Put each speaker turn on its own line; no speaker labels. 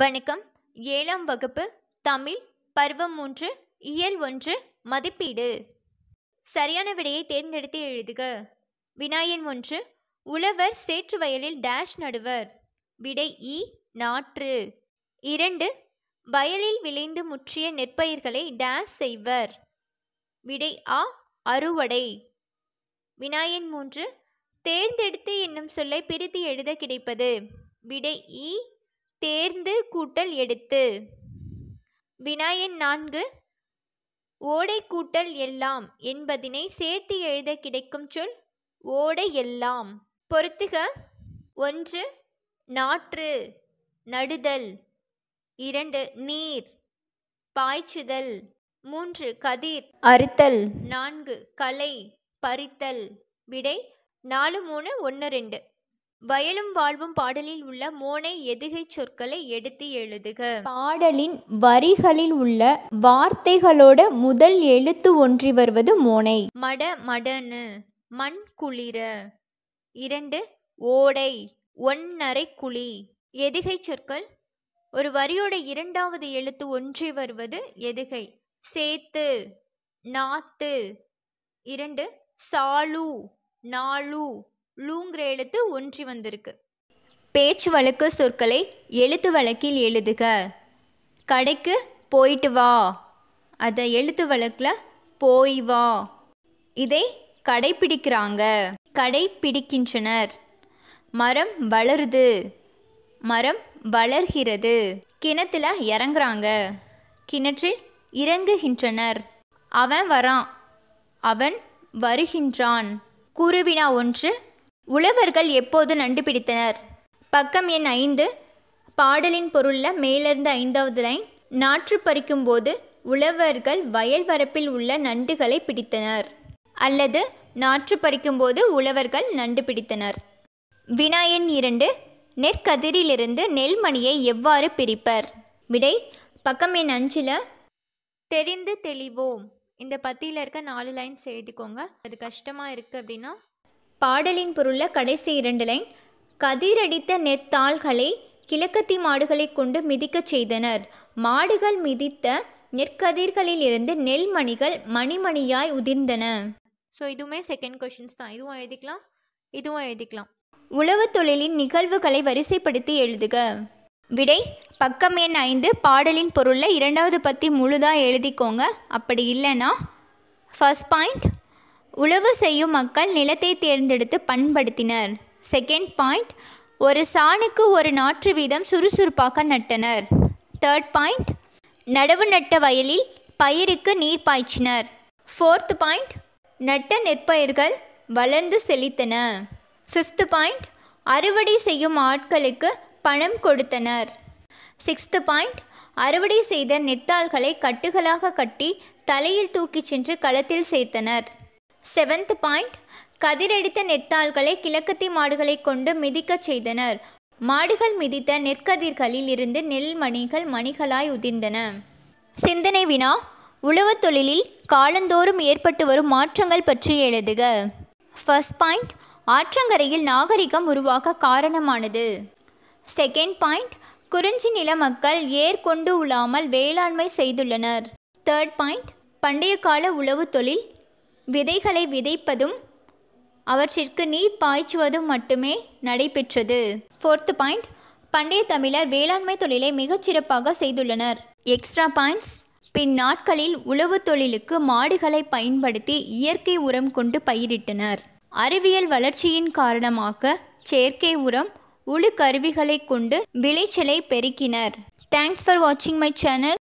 வணக்கம் ஏழாம் வகுப்பு தமிழ் பருவம் மூன்று இயல் ஒன்று மதிப்பீடு சரியான விடையை தேர்ந்தெடுத்து எழுதுக வினாயன் ஒன்று உழவர் சேற்று வயலில் டேஷ் நடுவர் விடை இ e, நாற்று இரண்டு வயலில் விளைந்து முற்றிய நெற்பயிர்களை டேஷ் செய்வர் விடை ஆ அறுவடை வினாயன் மூன்று தேர்ந்தெடுத்து என்னும் சொல்லை பிரித்து எழுத கிடைப்பது விடை இ e, தேர்ந்து கூட்டல் எடுத்து வினாயன் நான்கு ஓடை கூட்டல் எல்லாம் என்பதினை சேர்த்து எழுத கிடைக்கும் சொல் ஓடை எல்லாம் பொருத்துக ஒன்று நாற்று நடுதல் இரண்டு நீர் பாய்ச்சுதல் மூன்று கதிர் அறுத்தல் நான்கு கலை பறித்தல் விடை நாலு மூணு ஒன்று ரெண்டு வயலும் வாழ்வும் பாடலில் உள்ள மோனை எதுகை சொற்களை எடுத்து எழுதுக பாடலின் வரிகளில் உள்ள வார்த்தைகளோட முதல் எழுத்து ஒன்றி வருவது மோனை மட மடனு மண் குளிர இரண்டு ஓடை ஒன்னரை குழி எதுகை சொற்கள் ஒரு வரியோட இரண்டாவது எழுத்து ஒன்றி வருவது எதுகை சேத்து நாத்து இரண்டு சாலு நாலு லூங்கிற எழுத்து ஒன்றி வந்திருக்கு பேச்சு வழக்கு சொற்களை எழுத்து வழக்கில் எழுதுக கடைக்கு போயிட்டு வா அதை எழுத்து வழக்கில் போய் வா இதை கடைப்பிடிக்கிறாங்க கடைப்பிடிக்கின்றனர் மரம் வளருது மரம் வளர்கிறது கிணத்துல இறங்குறாங்க கிணற்றில் இறங்குகின்றனர் அவன் வரான் அவன் வருகின்றான் குருவினா ஒன்று உழவர்கள் எப்போது நண்டு பிடித்தனர் பக்கம் எண் ஐந்து பாடலின் பொருளில் மேலிருந்து ஐந்தாவது லைன் நாற்று பறிக்கும் போது உழவர்கள் வயல் வரப்பில் உள்ள நண்டுகளை பிடித்தனர் அல்லது நாற்று பறிக்கும் போது உழவர்கள் நண்டு பிடித்தனர் வினாயன் இரண்டு நெற்கதிரிலிருந்து நெல்மணியை எவ்வாறு பிரிப்பர் விடை பக்கம் என் அஞ்சில் தெரிந்து தெளிவோம் இந்த பத்தியில் இருக்க நாலு லைன்ஸ் எழுதிக்கோங்க அது கஷ்டமாக இருக்குது அப்படின்னா பாடலின் பொருள கடைசி இரண்டு லைன் கதிரடித்த நெற்தாள்களை கிழக்கத்தி மாடுகளை கொண்டு மிதிக்கச் செய்தனர் மாடுகள் மிதித்த நெற்கதிர்களில் இருந்து நெல் மணிகள் மணிமணியாய் உதிர்ந்தன ஸோ இதுவுமே செகண்ட் கொஷின்ஸ் தான் இதுவும் எழுதிக்கலாம் இதுவும் எழுதிக்கலாம் உழவு தொழிலின் நிகழ்வுகளை வரிசைப்படுத்தி எழுதுக விடை பக்கம் எண் ஐந்து பாடலின் பொருளில் இரண்டாவது பத்தி முழுதாக எழுதிக்கோங்க அப்படி இல்லைன்னா ஃபஸ்ட் பாயிண்ட் உழவு செய்யும் மக்கள் நிலத்தை தேர்ந்தெடுத்து பண்படுத்தினர் செகண்ட் பாயிண்ட் ஒரு சாணுக்கு ஒரு நாற்று வீதம் சுறுசுறுப்பாக நட்டனர் தேர்ட் பாயிண்ட் நடவு நட்ட வயலில் பயிருக்கு நீர் பாய்ச்சினர் ஃபோர்த் பாயிண்ட் நட்ட நெற்பயிர்கள் வளர்ந்து செழித்தன ஃபிஃப்த் பாயிண்ட் அறுவடை செய்யும் ஆட்களுக்கு பணம் கொடுத்தனர் சிக்ஸ்த் பாயிண்ட் அறுவடை செய்த நெத்தாள்களை கட்டுகளாக கட்டி தலையில் தூக்கிச் சென்று களத்தில் சேர்த்தனர் செவன்த் பாயிண்ட் கதிரடித்த நெற்தாள்களை கிழக்கத்தி மாடுகளை கொண்டு மிதிக்கச் செய்தனர் மாடுகள் மிதித்த நெற்கதிர்களில் இருந்து நெல் மணிகள் மணிகளாய் உதிர்ந்தன சிந்தனை வினா உழவு தொழிலில் காலந்தோறும் ஏற்பட்டு வரும் மாற்றங்கள் பற்றி எழுதுக ஃபர்ஸ்ட் பாயிண்ட் ஆற்றங்கரையில் நாகரிகம் உருவாக காரணமானது செகண்ட் பாயிண்ட் குறிஞ்சி நில மக்கள் ஏர் கொண்டு உழாமல் வேளாண்மை செய்துள்ளனர் தேர்ட் பாயிண்ட் பண்டைய கால உழவு தொழில் விதைகளை விதைப்பதும் அவற்றிற்கு நீர் பாய்ச்சுவதும் மட்டுமே நடைபெற்றது ஃபோர்த் பாயிண்ட் பண்டைய தமிழர் வேளாண்மை தொழிலை மிகச்சிறப்பாக செய்துள்ளனர் எக்ஸ்ட்ரா பாயிண்ட்ஸ் பின் நாட்களில் உழவு தொழிலுக்கு மாடுகளை பயன்படுத்தி இயற்கை உரம் கொண்டு பயிரிட்டனர் அறிவியல் வளர்ச்சியின் காரணமாக செயற்கை உரம் உழு கருவிகளை கொண்டு விளைச்சலை பெருக்கினர் தேங்க்ஸ் ஃபார் வாட்சிங் மை சேனல்